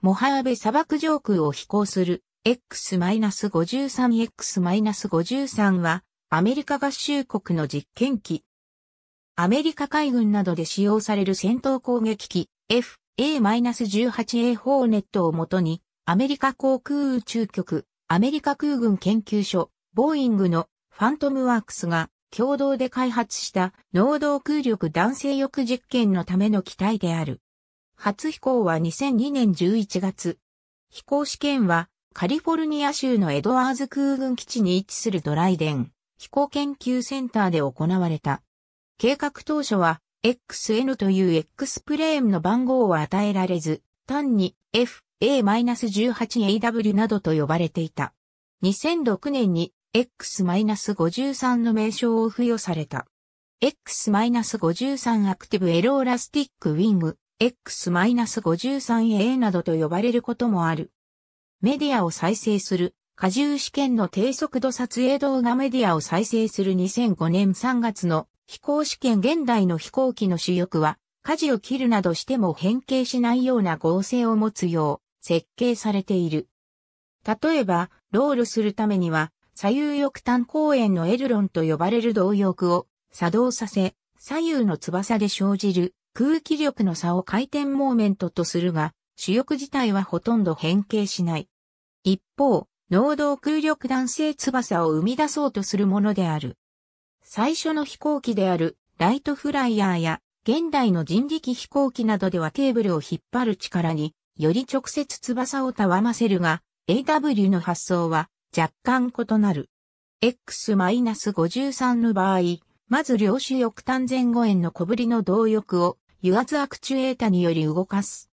モハーベ砂漠上空を飛行する X-53X-53 はアメリカ合衆国の実験機。アメリカ海軍などで使用される戦闘攻撃機 FA-18A ホーネットをもとにアメリカ航空宇宙局、アメリカ空軍研究所、ボーイングのファントムワークスが共同で開発した能動空力弾性翼実験のための機体である。初飛行は2002年11月。飛行試験はカリフォルニア州のエドワーズ空軍基地に位置するドライデン飛行研究センターで行われた。計画当初は XN という X プレーンの番号は与えられず、単に FA-18AW などと呼ばれていた。2006年に X-53 の名称を付与された。X-53 アクティブエローラスティックウィング X-53A などと呼ばれることもある。メディアを再生する、過重試験の低速度撮影動画メディアを再生する2005年3月の飛行試験現代の飛行機の主翼は、舵を切るなどしても変形しないような合成を持つよう設計されている。例えば、ロールするためには、左右翼端公園のエルロンと呼ばれる動翼を作動させ、左右の翼で生じる空気力の差を回転モーメントとするが、主翼自体はほとんど変形しない。一方、能動空力弾性翼を生み出そうとするものである。最初の飛行機であるライトフライヤーや現代の人力飛行機などではケーブルを引っ張る力により直接翼をたわませるが AW の発想は若干異なる。X-53 の場合、まず両主翼単前後円の小ぶりの動翼を油圧アクチュエータにより動かす。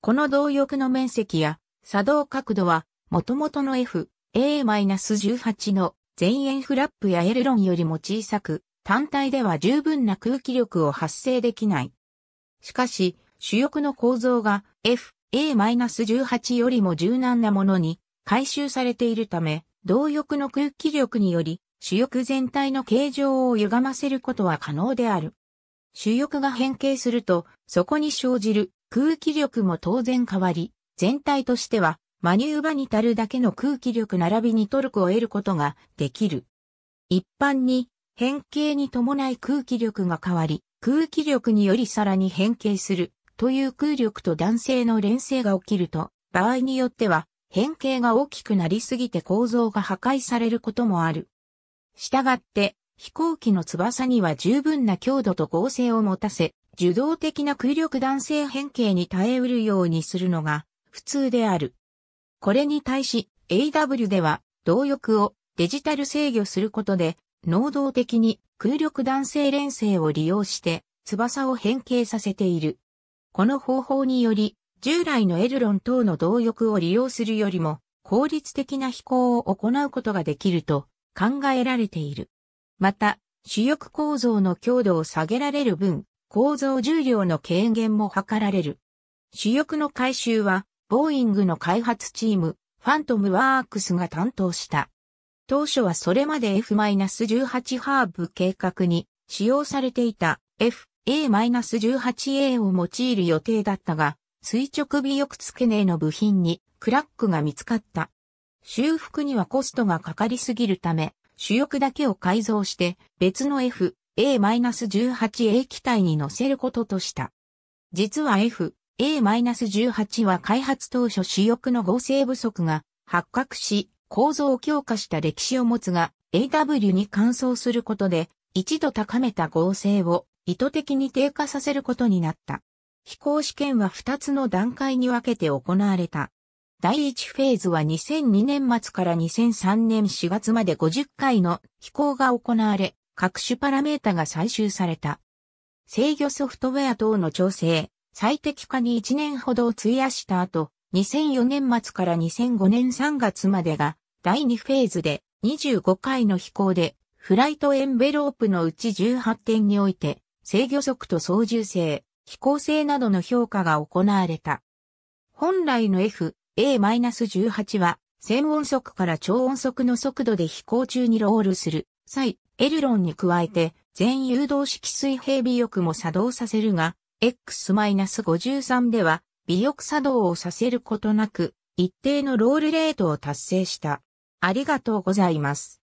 この動力の面積や作動角度は、元々の F、A-18 の前円フラップやエルロンよりも小さく、単体では十分な空気力を発生できない。しかし、主翼の構造が F、A-18 よりも柔軟なものに回収されているため、動力の空気力により主翼全体の形状を歪ませることは可能である。主翼が変形すると、そこに生じる空気力も当然変わり、全体としては、マニューバに足るだけの空気力並びにトルクを得ることができる。一般に、変形に伴い空気力が変わり、空気力によりさらに変形するという空力と男性の連性が起きると、場合によっては変形が大きくなりすぎて構造が破壊されることもある。したがって飛行機の翼には十分な強度と剛性を持たせ、受動的な空力弾性変形に耐えうるようにするのが普通である。これに対し AW では動力をデジタル制御することで能動的に空力弾性連成を利用して翼を変形させている。この方法により従来のエルロン等の動力を利用するよりも効率的な飛行を行うことができると考えられている。また、主翼構造の強度を下げられる分、構造重量の軽減も図られる。主翼の回収は、ボーイングの開発チーム、ファントムワークスが担当した。当初はそれまで F-18 ハーブ計画に使用されていた FA-18A を用いる予定だったが、垂直尾翼付け根の部品にクラックが見つかった。修復にはコストがかかりすぎるため、主翼だけを改造して別の F、A-18A 機体に乗せることとした。実は F、A-18 は開発当初主翼の合成不足が発覚し、構造を強化した歴史を持つが、AW に換装することで、一度高めた合成を意図的に低下させることになった。飛行試験は2つの段階に分けて行われた。第1フェーズは2002年末から2003年4月まで50回の飛行が行われ、各種パラメータが採集された。制御ソフトウェア等の調整、最適化に1年ほどを費やした後、2004年末から2005年3月までが第2フェーズで25回の飛行で、フライトエンベロープのうち18点において、制御速と操縦性、飛行性などの評価が行われた。本来の F、A-18 は、専音速から超音速の速度で飛行中にロールする際、エルロンに加えて、全誘導式水平尾翼も作動させるが、X-53 では、尾翼作動をさせることなく、一定のロールレートを達成した。ありがとうございます。